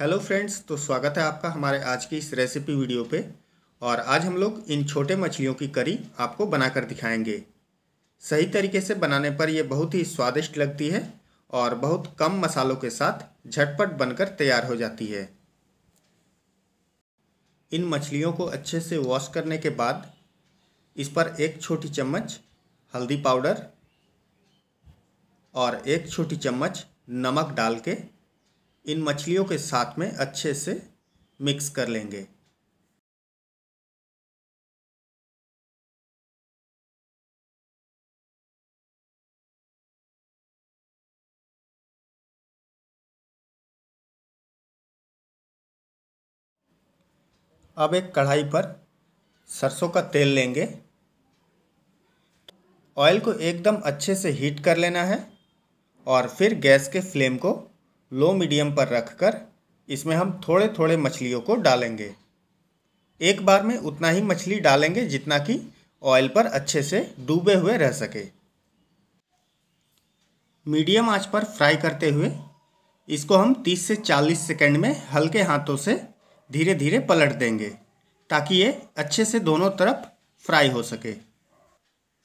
hello friends तो स्वागत है आपका हमारे आज की इस रेसिपी वीडियो पे और आज हम लोग इन छोटे मछलियों की करी आपको बनाकर दिखाएंगे सही तरीके से बनाने पर यह बहुत ही स्वादिष्ट लगती है और बहुत कम मसालों के साथ झटपट बनकर तैयार हो जाती है इन मछलियों को अच्छे से वॉश करने के बाद इस पर एक छोटी चम्मच हल्दी पाउडर और एक छोटी चम्मच नमक डाल के इन मछलियों के साथ में अच्छे से मिक्स कर लेंगे अब एक कढ़ाई पर सरसों का तेल लेंगे ऑयल को एकदम अच्छे से हीट कर लेना है और फिर गैस के फ्लेम को लो मीडियम पर रखकर इसमें हम थोड़े थोड़े मछलियों को डालेंगे एक बार में उतना ही मछली डालेंगे जितना कि ऑयल पर अच्छे से डूबे हुए रह सके मीडियम आंच पर फ्राई करते हुए इसको हम 30 से 40 सेकंड में हल्के हाथों से धीरे धीरे पलट देंगे ताकि ये अच्छे से दोनों तरफ फ्राई हो सके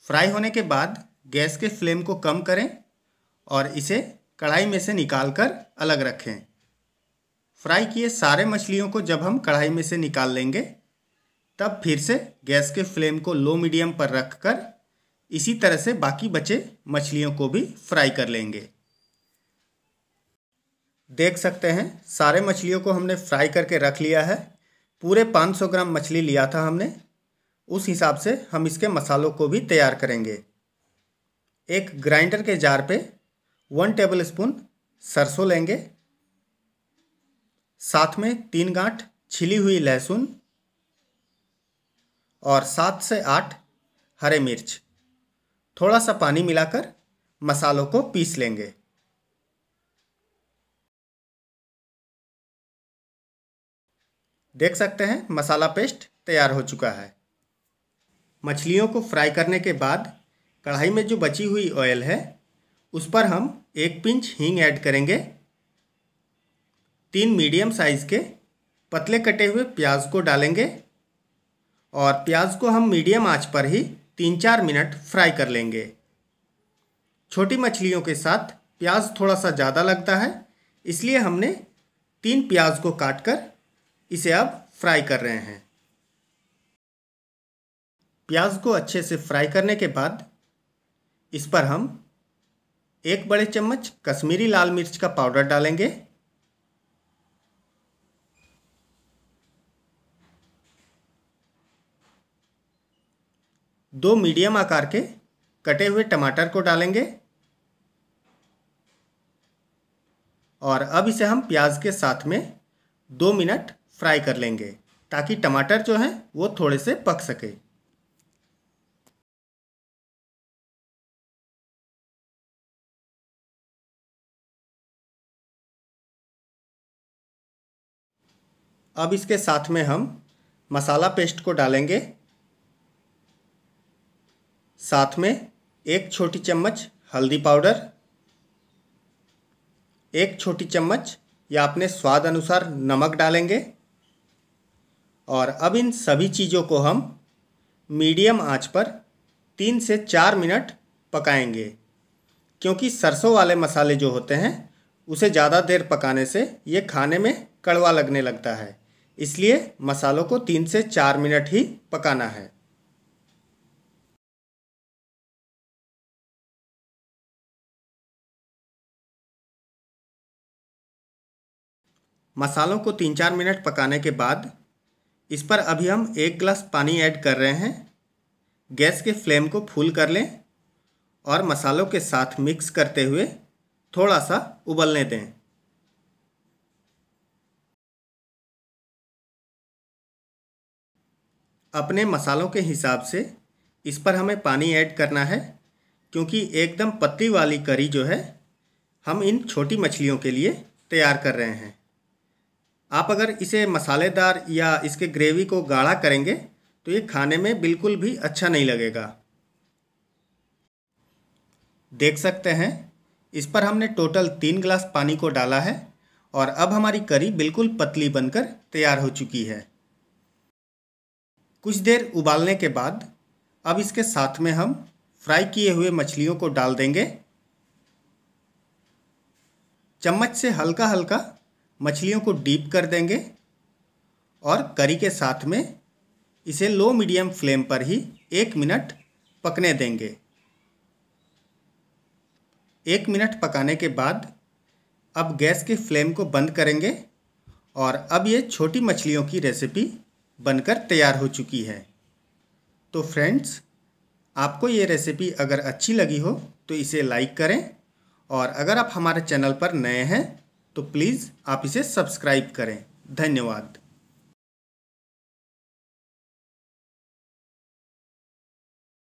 फ्राई होने के बाद गैस के फ्लेम को कम करें और इसे कढ़ाई में से निकाल कर अलग रखें फ्राई किए सारे मछलियों को जब हम कढ़ाई में से निकाल लेंगे तब फिर से गैस के फ्लेम को लो मीडियम पर रख कर इसी तरह से बाकी बचे मछलियों को भी फ्राई कर लेंगे देख सकते हैं सारे मछलियों को हमने फ्राई करके रख लिया है पूरे 500 ग्राम मछली लिया था हमने उस हिसाब से हम इसके मसालों को भी तैयार करेंगे एक ग्राइंडर के जार पे वन टेबल स्पून सरसों लेंगे साथ में तीन गांठ छिली हुई लहसुन और सात से आठ हरे मिर्च थोड़ा सा पानी मिलाकर मसालों को पीस लेंगे देख सकते हैं मसाला पेस्ट तैयार हो चुका है मछलियों को फ्राई करने के बाद कढ़ाई में जो बची हुई ऑयल है उस पर हम एक पिंच हींग ऐड करेंगे तीन मीडियम साइज़ के पतले कटे हुए प्याज को डालेंगे और प्याज को हम मीडियम आंच पर ही तीन चार मिनट फ्राई कर लेंगे छोटी मछलियों के साथ प्याज थोड़ा सा ज़्यादा लगता है इसलिए हमने तीन प्याज को काट कर इसे अब फ्राई कर रहे हैं प्याज को अच्छे से फ्राई करने के बाद इस पर हम एक बड़े चम्मच कश्मीरी लाल मिर्च का पाउडर डालेंगे दो मीडियम आकार के कटे हुए टमाटर को डालेंगे और अब इसे हम प्याज के साथ में दो मिनट फ्राई कर लेंगे ताकि टमाटर जो हैं वो थोड़े से पक सके अब इसके साथ में हम मसाला पेस्ट को डालेंगे साथ में एक छोटी चम्मच हल्दी पाउडर एक छोटी चम्मच या अपने स्वाद अनुसार नमक डालेंगे और अब इन सभी चीज़ों को हम मीडियम आंच पर तीन से चार मिनट पकाएंगे क्योंकि सरसों वाले मसाले जो होते हैं उसे ज़्यादा देर पकाने से ये खाने में कड़वा लगने लगता है इसलिए मसालों को तीन से चार मिनट ही पकाना है मसालों को तीन चार मिनट पकाने के बाद इस पर अभी हम एक ग्लास पानी ऐड कर रहे हैं गैस के फ्लेम को फुल कर लें और मसालों के साथ मिक्स करते हुए थोड़ा सा उबलने दें अपने मसालों के हिसाब से इस पर हमें पानी ऐड करना है क्योंकि एकदम पत्ती वाली करी जो है हम इन छोटी मछलियों के लिए तैयार कर रहे हैं आप अगर इसे मसालेदार या इसके ग्रेवी को गाढ़ा करेंगे तो ये खाने में बिल्कुल भी अच्छा नहीं लगेगा देख सकते हैं इस पर हमने टोटल तीन गिलास पानी को डाला है और अब हमारी करी बिल्कुल पतली बनकर तैयार हो चुकी है कुछ देर उबालने के बाद अब इसके साथ में हम फ्राई किए हुए मछलियों को डाल देंगे चम्मच से हल्का हल्का मछलियों को डीप कर देंगे और करी के साथ में इसे लो मीडियम फ्लेम पर ही एक मिनट पकने देंगे एक मिनट पकाने के बाद अब गैस के फ्लेम को बंद करेंगे और अब ये छोटी मछलियों की रेसिपी बनकर तैयार हो चुकी है तो फ्रेंड्स आपको ये रेसिपी अगर अच्छी लगी हो तो इसे लाइक करें और अगर आप हमारे चैनल पर नए हैं तो प्लीज़ आप इसे सब्सक्राइब करें धन्यवाद